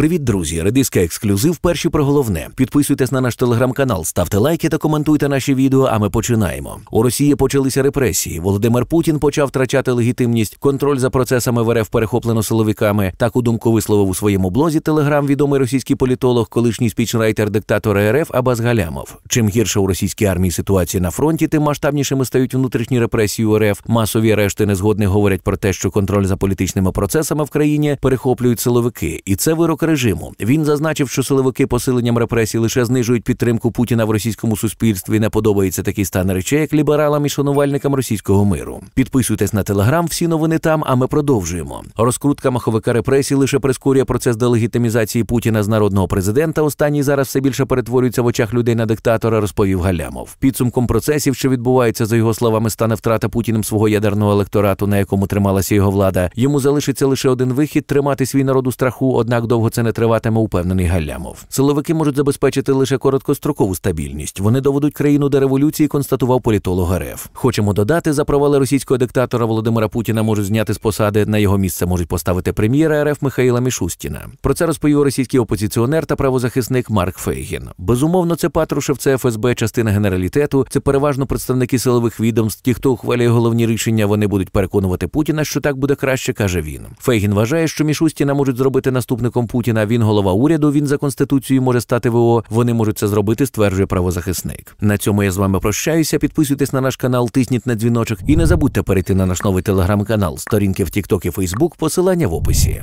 Привіт, друзі! Редиска ексклюзив. Перші про головне. Підписуйтесь на наш телеграм-канал, ставте лайки та коментуйте наші відео. А ми починаємо. У Росії почалися репресії. Володимир Путін почав втрачати легітимність, контроль за процесами в РФ перехоплено силовиками. Так у думку висловив у своєму блозі Телеграм відомий російський політолог, колишній спічрайтер диктатора РФ Абаз Галямов. Чим гірше у російській армії ситуація на фронті, тим масштабнішими стають внутрішні репресії у РФ. Масові арешти незгодних говорять про те, що контроль за політичними процесами в країні перехоплюють силовики, і це вирок режиму. Він зазначив, що силовики посиленням репресій лише знижують підтримку Путіна в російському суспільстві. Не подобається такий стан речей, як лібералам і шанувальникам російського миру. Підписуйтесь на телеграм, всі новини там. А ми продовжуємо. Розкрутка маховика репресій лише прискорює процес делегітимізації Путіна з народного президента. Останній зараз все більше перетворюється в очах людей на диктатора, розповів Галямов. Підсумком процесів, що відбувається за його словами, стане втрата Путіним свого ядерного електорату, на якому трималася його влада. Йому залишиться лише один вихід тримати свій народ у страху, однак довго це не триватиме, упевнений Галямов. Силовики можуть забезпечити лише короткострокову стабільність. Вони доведуть країну до революції, констатував політолог РФ. Хочемо додати, за провали російського диктатора Володимира Путіна можуть зняти з посади. На його місце можуть поставити прем'єра РФ Михайла Мішустіна. Про це розповів російський опозиціонер та правозахисник Марк Фейгін. Безумовно, це Патрушев, це ФСБ, частина генералітету. Це переважно представники силових відомств. Ті, хто ухвалює головні рішення, вони будуть переконувати Путіна, що так буде краще, каже він. Фейгін вважає, що Мішустіна можуть зробити наступником Путіна. Путіна, він голова уряду. Він за конституцією може стати ВО. Вони можуть це зробити, стверджує правозахисник. На цьому я з вами прощаюся. Підписуйтесь на наш канал, тисніть на дзвіночок і не забудьте перейти на наш новий телеграм-канал, сторінки в Тікток і Фейсбук. Посилання в описі.